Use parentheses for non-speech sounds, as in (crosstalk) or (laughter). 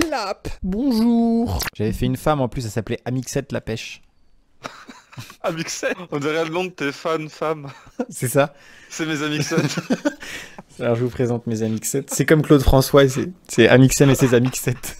clap. Bonjour. J'avais fait une femme en plus, elle s'appelait Amixette la pêche. (laughs) Amixette On dirait le nom de tes fans femmes. C'est ça C'est mes Amixettes. (laughs) Alors je vous présente mes Amixettes. C'est comme Claude François, c'est Amixem et ses Amixettes.